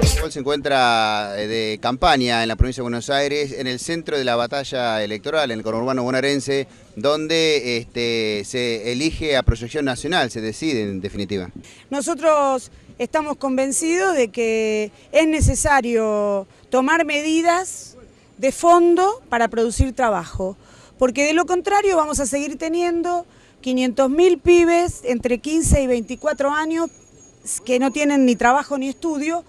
se encuentra eh, de campaña en la provincia de Buenos Aires, en el centro de la batalla electoral, en el conurbano bonaerense, donde este, se elige a proyección nacional, se decide en definitiva. Nosotros estamos convencidos de que es necesario tomar medidas de fondo para producir trabajo, porque de lo contrario vamos a seguir teniendo 500.000 pibes entre 15 y 24 años que no tienen ni trabajo ni estudio,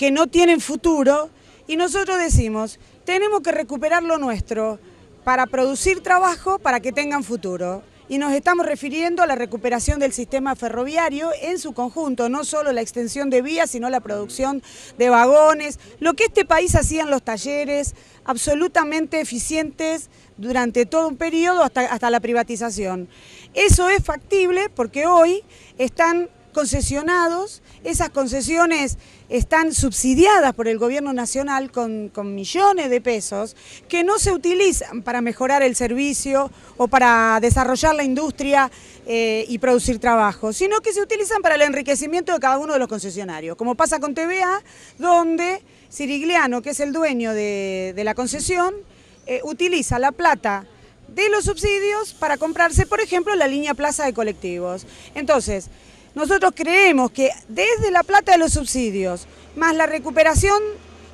que no tienen futuro y nosotros decimos, tenemos que recuperar lo nuestro para producir trabajo para que tengan futuro. Y nos estamos refiriendo a la recuperación del sistema ferroviario en su conjunto, no solo la extensión de vías, sino la producción de vagones, lo que este país hacía en los talleres, absolutamente eficientes durante todo un periodo hasta, hasta la privatización. Eso es factible porque hoy están concesionados. Esas concesiones están subsidiadas por el gobierno nacional con, millones de pesos que no se utilizan para mejorar el servicio o para desarrollar la industria eh, y producir trabajo, sino que se utilizan para el enriquecimiento de cada uno de los concesionarios, como pasa con TVA, donde Sirigliano, que es el dueño de, la concesión, eh, utiliza la plata de los subsidios para comprarse, por ejemplo, la línea Plaza de Colectivos. Entonces, nosotros creemos que desde la plata de los subsidios, más la recuperación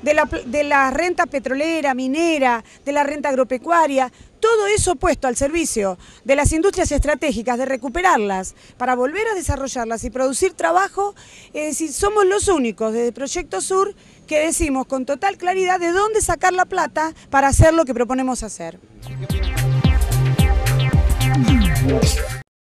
de la, renta petrolera, minera, de la renta agropecuaria, todo eso puesto al servicio de las industrias estratégicas, de recuperarlas para volver a desarrollarlas y producir trabajo, es somos los únicos desde Proyecto Sur que decimos con total claridad de dónde sacar la plata para hacer lo que proponemos hacer.